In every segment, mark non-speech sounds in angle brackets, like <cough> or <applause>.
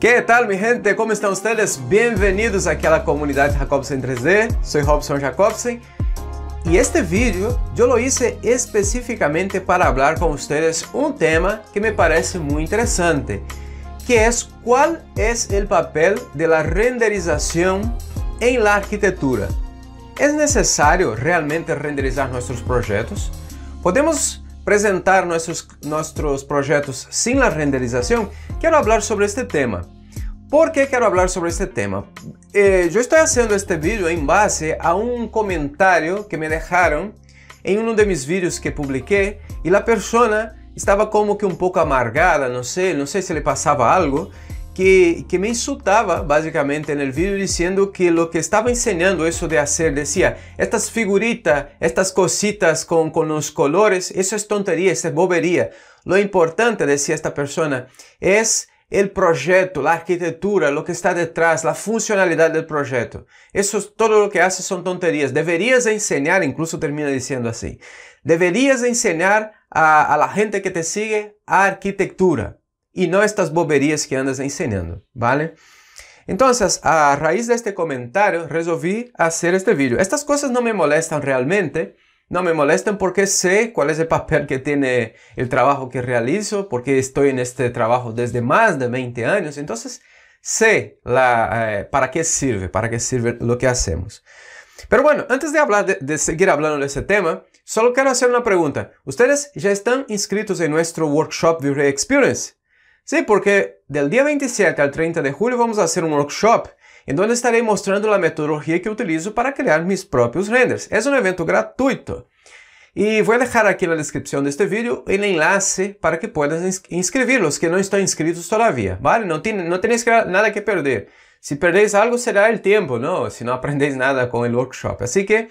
Que tal, minha gente? Como estão vocês? Bem-vindos àquela comunidade Jacobsen 3D. Sou Robson Jacobsen. E este vídeo eu lo hice especificamente para falar com vocês um tema que me parece muito interessante, que é qual é o papel da renderização em la arquitetura. É necessário realmente renderizar nossos projetos? Podemos presentar nossos, nossos projetos sem a renderização, quero falar sobre este tema. Por que quero falar sobre este tema? Eh, eu estou fazendo este vídeo em base a um comentário que me deixaram em um de meus vídeos que publiquei e a pessoa estava como que um pouco amargada, não sei, não sei se lhe passava algo que, que me insultava basicamente no vídeo dizendo que o que estava ensinando isso de fazer, dizia, estas figuritas, estas cositas com, com os colores, isso é tonteria, isso é boberia. Lo importante, dizia esta pessoa, é o projeto, a arquitetura, o que está detrás, a funcionalidade do projeto. Isso, todo o que haces são tonterias. Deverias ensinar, incluso termina dizendo assim, deverias ensinar a, a la gente que te sigue a arquitetura e não estas boberias que andas enseñando, ¿vale? Então, a raiz de este resolvi fazer este vídeo. Estas coisas não me molestam realmente, não me molestam porque sei qual é o papel que tem o trabalho que realizo, porque estou em este trabalho desde mais de 20 anos. Então, sei la, eh, para que sirve, para que sirve o que hacemos. Mas, bueno, antes de, hablar de, de, seguir falando de tema, só quero fazer uma pergunta: vocês já estão inscritos em nosso workshop Virtual Experience? Sí, porque del día 27 al 30 de julio vamos a hacer un workshop en donde estaré mostrando la metodología que utilizo para crear mis propios renders. Es un evento gratuito. Y voy a dejar aquí en la descripción de este vídeo el enlace para que puedas inscribir los que no están inscritos todavía, ¿vale? No, tiene, no tenéis nada que perder. Si perdéis algo será el tiempo, ¿no? Si no aprendéis nada con el workshop. Así que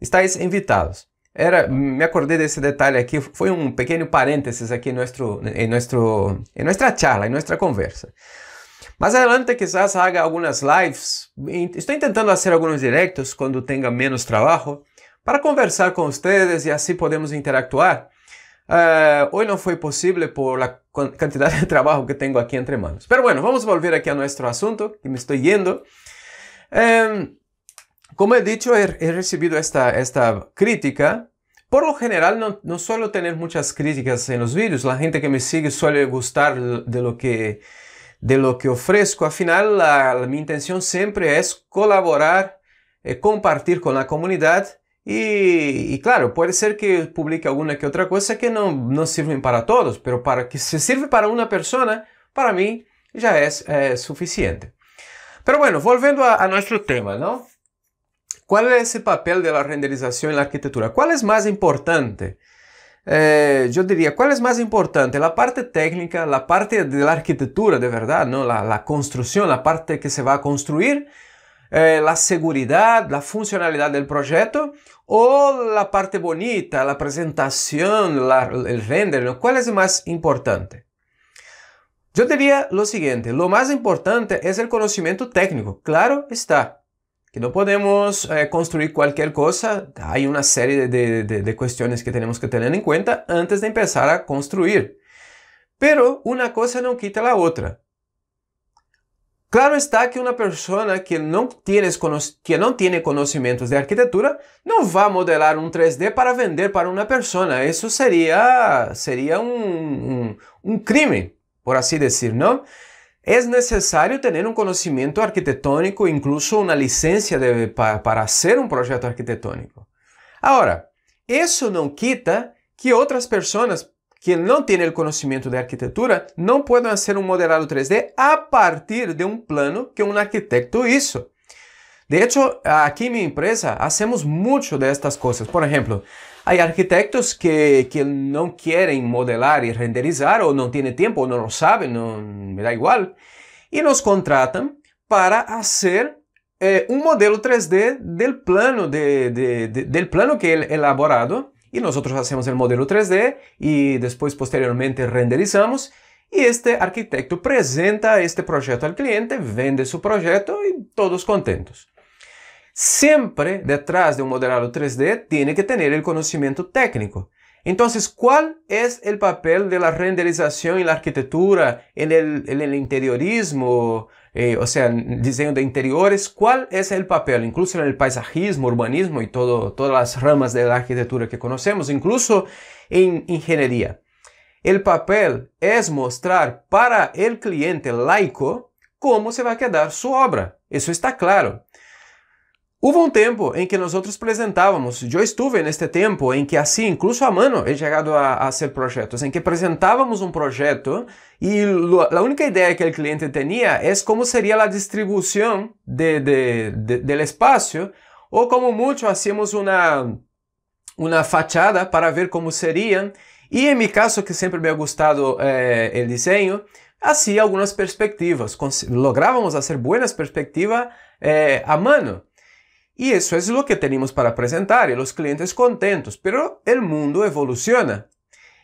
estáis invitados. Era, me acordei desse detalhe aqui, foi um pequeno parênteses aqui em, nosso em, nossa em charla, em nossa conversa. Mas adelante quizás haga algumas lives, estou tentando fazer alguns directos quando tenha menos trabalho, para conversar com vocês e assim podemos interactuar. Uh, eh, hoy não foi possível por la quantidade de trabalho que tenho aqui entre manos. mas bueno, vamos voltar volver aquí a nosso assunto, que me estou yendo. Eh, Como he dicho, he, recibido esta, esta crítica por lo general no, suelo tener muchas críticas en los vídeos, la gente que me sigue suele gustar de lo que, de lo que ofrezco, al final mi intención siempre es colaborar, eh, compartir con la comunidad y, claro, puede ser que publique alguna que otra cosa que no, no sirven para todos, pero para que se sirve para una persona, para mí ya es eh, suficiente. Pero bueno, volviendo a nuestro tema, ¿no? ¿Cuál es el papel de la renderización en la arquitectura? ¿Cuál es más importante? Eh, yo diría, ¿cuál es más importante? ¿La parte técnica, la parte de la arquitectura de verdad, ¿no? la, construcción, la parte que se va a construir? Eh, la seguridad, la funcionalidad del proyecto o la parte bonita, la presentación, el render, ¿cuál es más importante? Yo diría lo siguiente, lo más importante es el conocimiento técnico, claro está, que no podemos eh, construir cualquier cosa. Hay una serie de, cuestiones que tenemos que tener en cuenta antes de empezar a construir. Pero una cosa no quita la otra. Claro está que una persona que no, tienes, que no tiene conocimientos de arquitectura no va a modelar un 3D para vender para una persona. Eso sería, sería un, un crimen, por así decir, ¿no? É necessário ter um conhecimento arquitetônico, incluso uma licença de, para ser um projeto arquitetônico. Agora, isso não quita que outras pessoas que não têm o conhecimento de arquitetura não possam fazer um modelado 3D a partir de um plano que um arquiteto hizo. De hecho, aqui em minha empresa hacemos muito destas coisas. Por exemplo. Há arquitetos que, que não querem modelar e renderizar, ou não têm tempo, ou não sabem, não, me dá igual, e nos contratam para fazer eh, um modelo 3D do plano, de, de, de, plano que é elaborado, e nós fazemos o modelo 3D e depois, posteriormente, renderizamos. E este arquiteto apresenta este projeto ao cliente, vende seu projeto e todos contentes. siempre detrás de un modelado 3D tiene que tener el conocimiento técnico. Entonces, ¿cuál es el papel de la renderización en la arquitectura, en el, interiorismo, eh, o sea, en diseño de interiores? ¿Cuál es el papel? Incluso en el paisajismo, urbanismo y todas las ramas de la arquitectura que conocemos, incluso en ingeniería. El papel es mostrar para el cliente laico cómo se va a quedar su obra. Eso está claro. Houve um tempo em que nós outros apresentávamos, eu estive neste tempo em que assim, incluso a mano, é chegado a, a projetos, em que apresentávamos um projeto e a única ideia que o cliente tinha é como seria a distribuição de, de, de, espaço, ou como muito hacíamos uma, uma fachada para ver como seria, e em meu caso, que sempre me ha gostado eh, o desenho, hacía algumas perspectivas, lográvamos fazer boas perspectivas eh, a mano. Y eso es lo que tenemos para presentar y los clientes contentos, pero el mundo evoluciona.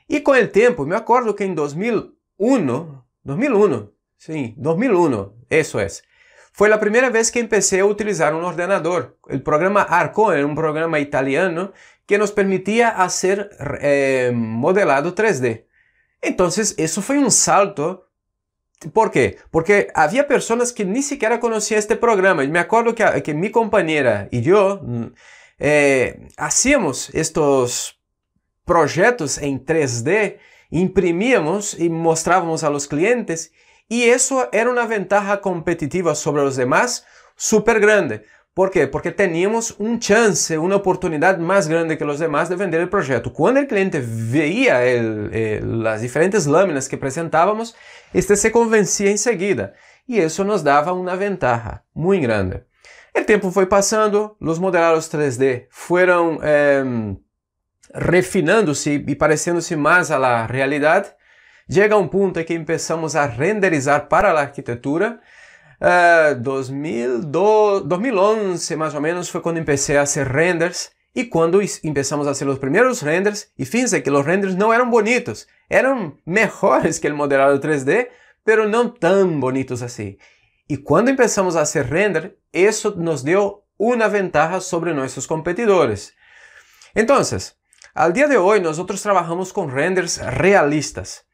Y con el tiempo, me acuerdo que en 2001, 2001, sí, 2001, eso es, fue la primera vez que empecé a utilizar un ordenador. El programa Arco era un programa italiano que nos permitía hacer eh, modelado 3D. Entonces, eso fue un salto ¿Por qué? Porque había personas que ni siquiera conocían este programa. Y me acuerdo que, mi compañera y yo mm, eh, hacíamos estos proyectos en 3D, imprimíamos y mostrábamos a los clientes. Y eso era una ventaja competitiva sobre los demás súper grande. Por quê? Porque tínhamos um chance, uma oportunidade mais grande que os demais de vender o projeto. Quando o cliente via as diferentes lâminas que apresentávamos, este se convencia em seguida. E isso nos dava uma ventaja muito grande. O tempo foi passando, os modelos 3D foram eh, refinando-se e parecendo-se mais à realidade. Chega um ponto em que começamos a renderizar para a arquitetura 2011 é, mais ou menos foi quando comecei a fazer renders e quando começamos a fazer os primeiros renders, e fíjense que os renders não eram bonitos, eram melhores que o modelado 3D, mas não tão bonitos assim. E quando começamos a fazer render, isso nos deu uma ventaja sobre nossos competidores. Então, ao dia de hoje, nós trabalhamos com renders realistas.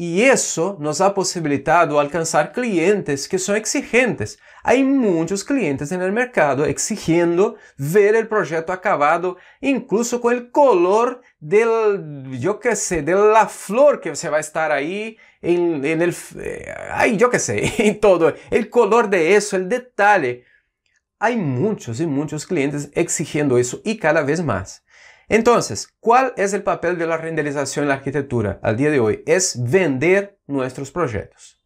Y eso nos ha posibilitado alcanzar clientes que son exigentes. Hay muchos clientes en el mercado exigiendo ver el proyecto acabado, incluso con el color del, yo qué sé, de la flor que se va a estar ahí, en, el, eh, yo qué sé, <laughs> en todo, el color de eso, el detalle. Hay muchos y muchos clientes exigiendo eso y cada vez más. Entonces, ¿cuál es el papel de la renderización en la arquitectura al día de hoy? Es vender nuestros proyectos.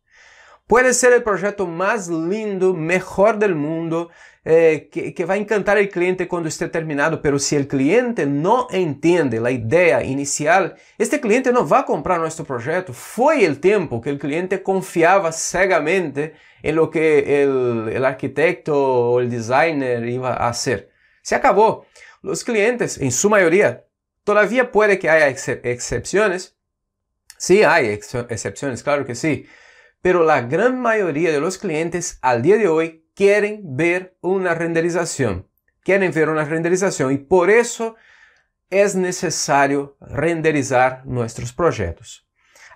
Puede ser el proyecto más lindo, mejor del mundo, eh, que, va a encantar al cliente cuando esté terminado, pero si el cliente no entiende la idea inicial, este cliente no va a comprar nuestro proyecto. Fue el tiempo que el cliente confiaba cegamente en lo que el, el arquitecto o el designer iba a hacer. Se acabó. Los clientes, en su mayoría, todavía puede que haya excepciones. Sí, hay excepciones, claro que sí. Pero la gran mayoría de los clientes al día de hoy quieren ver una renderización. Quieren ver una renderización y por eso es necesario renderizar nuestros proyectos.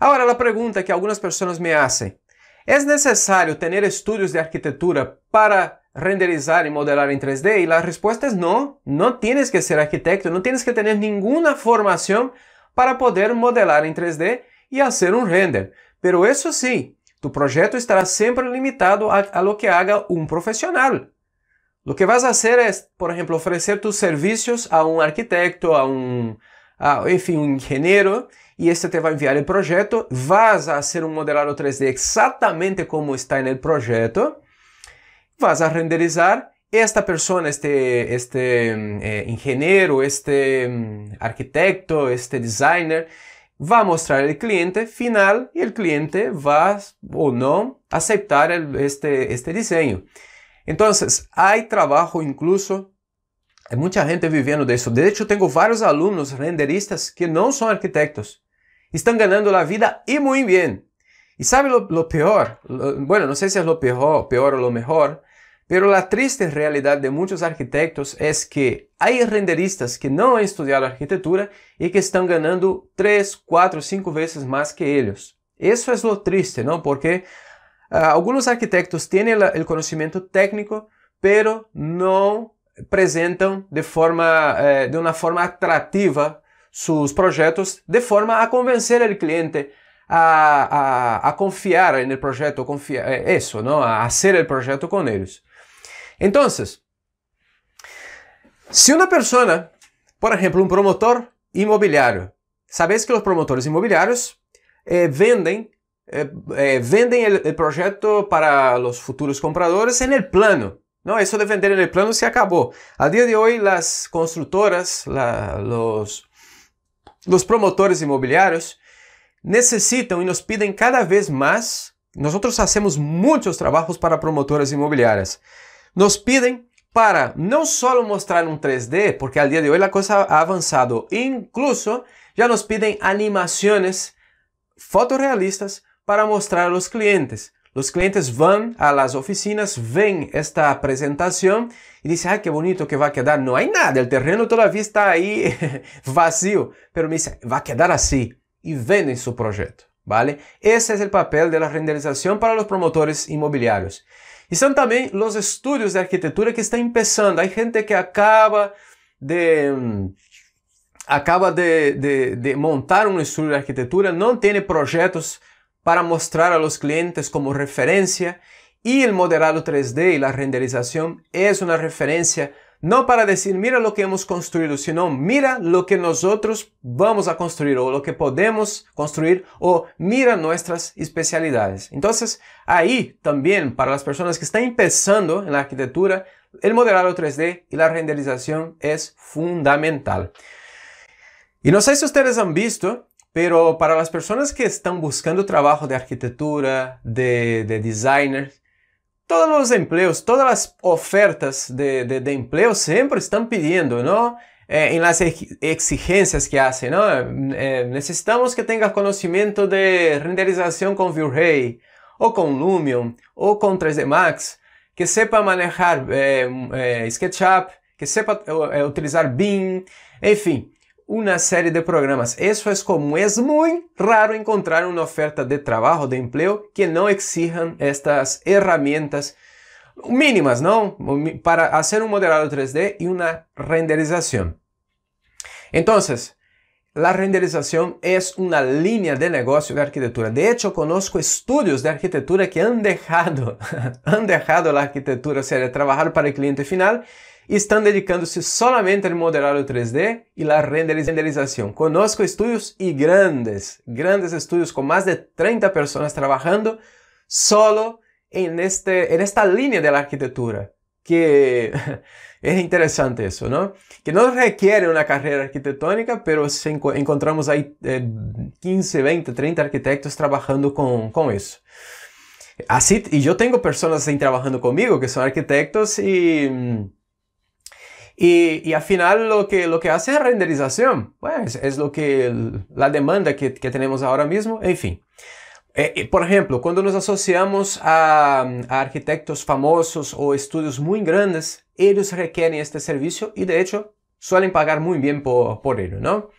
Ahora la pregunta que algunas personas me hacen, ¿es necesario tener estudios de arquitectura para renderizar e modelar em 3D? e a resposta é não não tienes que ser arquiteto não tienes que ter nenhuma formação para poder modelar em 3D e fazer um render. Pero isso sim tu projeto estará sempre limitado a, a lo que haga um profissional. Lo que vas a hacer es, por ejemplo, ofrecer tus servicios a un arquitecto, a un, a, enfim, um engenheiro, e este te vai enviar o projeto, vas a ser um modelado 3D exatamente como está el projeto, vas a renderizar esta persona, este, este eh, ingeniero, este arquiteto mm, arquitecto, este designer, va a mostrar al cliente final y el cliente va o no aceptar el, este, este diseño. Entonces, hay trabajo incluso, hay mucha gente viviendo de eso. De hecho, tengo varios alumnos renderistas que no son arquitectos. Están ganando la vida y muy bien. Y sabe lo, lo peor, lo, bueno, no sé si es lo peor, peor o lo mejor, Pero la triste realidad de muchos arquitectos es que hay renderistas que no han estudiado arquitectura y que están ganando 3, 4, 5 veces más que ellos. Eso es lo triste, ¿no? Porque uh, algunos arquitectos tienen el conocimiento técnico, pero no apresentam de forma eh, de uma forma atrativa seus projetos de forma a convencer o cliente a, a, a confiar eh, no projeto, confiar, isso, não, a ser o projeto com eles. Então se uma pessoa, por exemplo, um promotor imobiliário, sabéis que os promotores imobiliários eh, venden, eh, eh, para os futuros compradores em el plano. não, isso de vender em el plano se acabou. A dia de hoje, as construtoras, os los, promotores imobiliários, necessitam e nos pedem cada vez mais. Nós fazemos muitos trabalhos para promotoras imobiliárias nos piden para não só mostrar um 3D, porque ao dia de hoje a coisa ha avançado, incluso já nos piden animações, fotorrealistas para mostrar a los clientes. Os clientes vão a las oficinas, veem esta apresentação e dizem: ah, que bonito que vai quedar. Não há nada, o terreno todavía está aí <laughs> vazio, pero me dicen, va quedar assim e vendem seu projeto, ¿vale? Esse é o papel de la renderização para os promotores imobiliários. y también también los estudios de arquitectura que está empezando. Hay gente que acaba de mm, acaba de, montar un estudio de arquitectura, no tiene proyectos para mostrar a los clientes como referencia y el modelado 3D y la renderización es una referencia no para decir, mira lo que hemos construido, sino mira lo que nosotros vamos a construir o lo que podemos construir o mira nuestras especialidades. Entonces, ahí también para las personas que están empezando en la arquitectura, el modelado 3D y la renderización es fundamental. Y no sé si ustedes han visto, pero para las personas que están buscando trabajo de arquitectura, de, de designer, todos os empregos, todas as ofertas de, de, de emprego sempre estão pedindo, não? É, eh, em las exigências que fazem, não? É, eh, necessitamos que tenha conhecimento de renderização com ViewRay ou com Lumion, ou com 3D Max, que sepa manejar é, SketchUp, que sepa utilizar BIM, enfim. una serie de programas. Eso es como Es muy raro encontrar una oferta de trabajo, de empleo, que no exijan estas herramientas mínimas, ¿no? Para hacer un modelado 3D y una renderización. Entonces, la renderización es una línea de negocio de arquitectura. De hecho, conozco estudios de arquitectura que han dejado, <laughs> han dejado la arquitectura, o trabajar para el cliente final estão dedicando-se solamente ao modelado 3D e à renderização. Conosco estudos e grandes, grandes estudos com mais de 30 pessoas trabalhando solo em este, em esta linha da arquitetura. Que <laughs> é interessante isso, não? Que não requer uma carreira arquitetônica, mas encontramos aí eh, 15, 20, 30 arquitetos trabalhando com, com isso. Assim, e eu tenho pessoas ahí trabalhando comigo que são arquitetos e hum, Y, y, al final lo que, lo que hace es renderización, pues es lo que la demanda que, que tenemos ahora mismo, en fin. Eh, eh, por ejemplo, cuando nos asociamos a, a, arquitectos famosos o estudios muy grandes, ellos requieren este servicio y de hecho suelen pagar muy bien por, por ello, ¿no?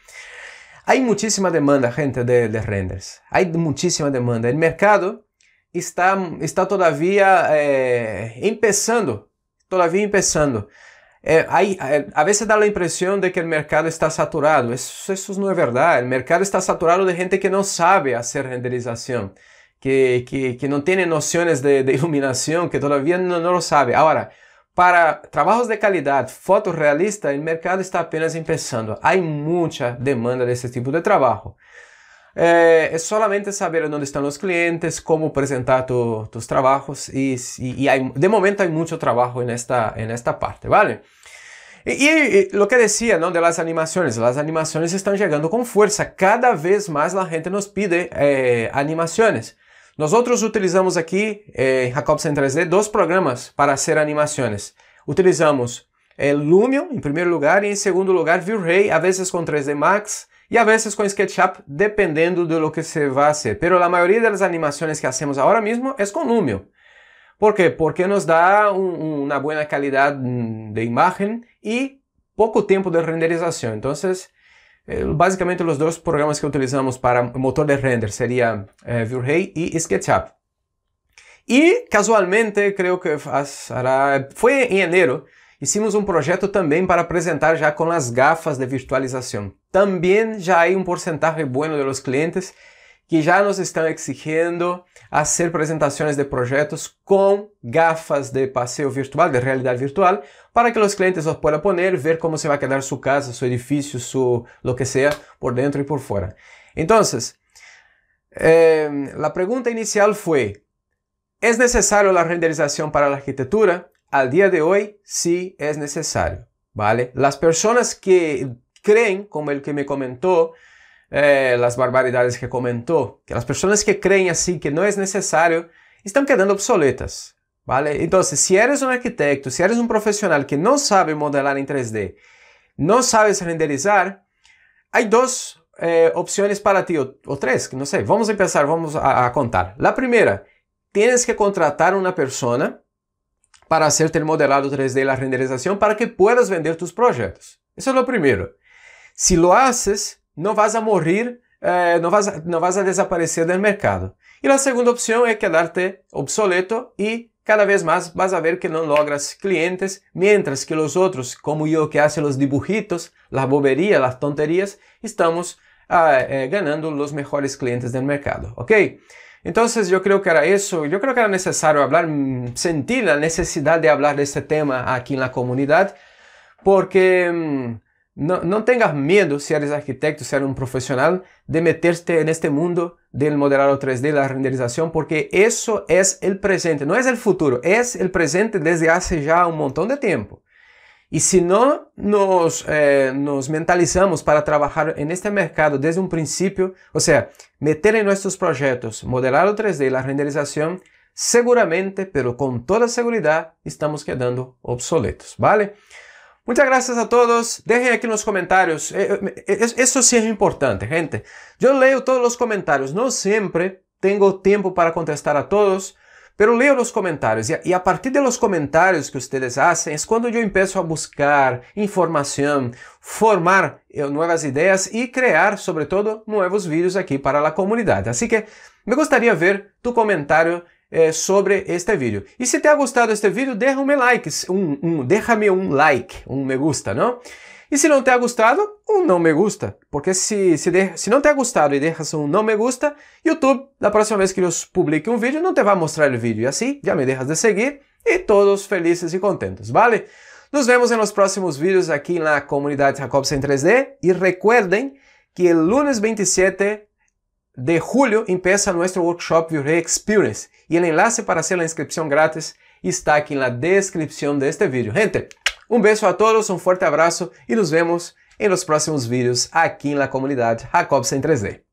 Hay muchísima demanda, gente, de, de, renders. Hay muchísima demanda. El mercado está, está todavía eh, empezando, todavía empezando. Eh, eh, a veces da la impresión de que el mercado está saturado. Eso, no es verdad. El mercado está saturado de gente que no sabe hacer renderización, que, no tiene nociones de, iluminación, que todavía no, lo sabe. Ahora, para trabajos de calidad fotorrealista, el mercado está apenas empezando. Hay mucha demanda de ese tipo de trabajo. Eh, es solamente saber dónde están los clientes, cómo presentar tus trabajos y, de momento hay mucho trabajo en esta, en esta parte, ¿vale? E y, lo que decía, ¿no? De las animações. Las animações estão chegando com força. Cada vez mais a gente nos pide eh, Nós outros utilizamos aqui eh, en 3D dois programas para ser animações. Utilizamos eh, Lumion em primeiro lugar e em segundo lugar v ray a vezes com 3D Max e a vezes com SketchUp, dependendo de lo que se vá ser. Pero a maioria das animações que hacemos agora mesmo é com Lumion. ¿Por qué? Porque nos da un, una buena calidad de imagen y poco tiempo de renderización. Entonces, eh, básicamente los dos programas que utilizamos para motor de render sería eh, e y SketchUp. E casualmente, creio que foi em janeiro, hicimos um projeto também para apresentar já com as gafas de virtualização. Também já há um porcentagem bueno de los clientes que já nos estão exigindo fazer apresentações de projetos com gafas de passeio virtual, de realidade virtual, para que os clientes os possam poner, ver como se vai quedar sua casa, seu edifício, seu, lo que sea, por dentro e por fora. Então, eh, a pergunta inicial foi: é necessário a renderização para a arquitetura? Al dia de hoje, sim, sí, é necessário, ¿vale? As pessoas que creem, como ele que me comentou, eh, barbaridades que comentou, que as pessoas que creem assim que não é necessário, estão quedando obsoletas. ¿Vale? se si eres um arquiteto, si eres um profissional que não sabe modelar em 3D, não sabes renderizar, há duas eh, para ti, ou três, que não sei. vamos começar, vamos a, a contar. La primeira, tienes que contratar uma pessoa para hacerte el modelado 3D y la renderização para que puedas vender tus projetos. Isso é o primeiro. Si lo haces, não vas a morrer, eh, não, vas, não vas a desaparecer do mercado. E a segunda opção é quedarte obsoleto e cada vez mais vas a ver que não logras clientes, mientras que os outros, como eu que hace os dibujitos, as boberías, las tonterías, estamos ah, eh, ganando os melhores clientes do mercado, ok? Então, eu creo que era isso. Eu creo que era necessário falar, mm, sentir a necessidade de falar deste tema aqui na comunidade, porque mm, No, tengas miedo, si eres arquitecto, si eres un profesional, de meterte en este mundo del modelado 3D, la renderización, porque eso es el presente, no es el futuro, es el presente desde hace ya un montón de tiempo. Y si no nos, eh, nos mentalizamos para trabajar en este mercado desde un principio, o sea, meter en nuestros proyectos modelado 3D, la renderización, seguramente, pero con toda seguridad, estamos quedando obsoletos, ¿vale? Muchas gracias a todos. Dejen aquí en los comentarios. Eh, eh, eh, eso sí es importante, gente. Yo leo todos los comentarios. No siempre tengo tiempo para contestar a todos, pero leo los comentarios. Y a partir de los comentarios que ustedes hacen es cuando yo empiezo a buscar información, formar nuevas ideas y crear, sobre todo, nuevos vídeos aquí para la comunidad. Así que me gustaría ver tu comentario é, sobre este vídeo. E se te ha gostado este vídeo, derrame likes, um, um, derrame um like, um me gusta, não? E se não te ha gostado, um não me gusta. Porque se, se, de, se não te ha gostado e deixas um não me gusta, YouTube, da próxima vez que eu publique um vídeo, não te vai mostrar o vídeo. E assim, já me deixas de seguir e todos felizes e contentos, vale? Nos vemos nos próximos vídeos aqui na comunidade Jacobsen 3D. E recuerden que el é lunes 27 de julho empieza nuestro workshop Virrey Experience y el enlace para hacer la inscripción gratis está aquí en la descripción de este vídeo. Gente, un beso a todos, un fuerte abrazo y nos vemos en los próximos vídeos aquí en la comunidad Jacobsen 3D.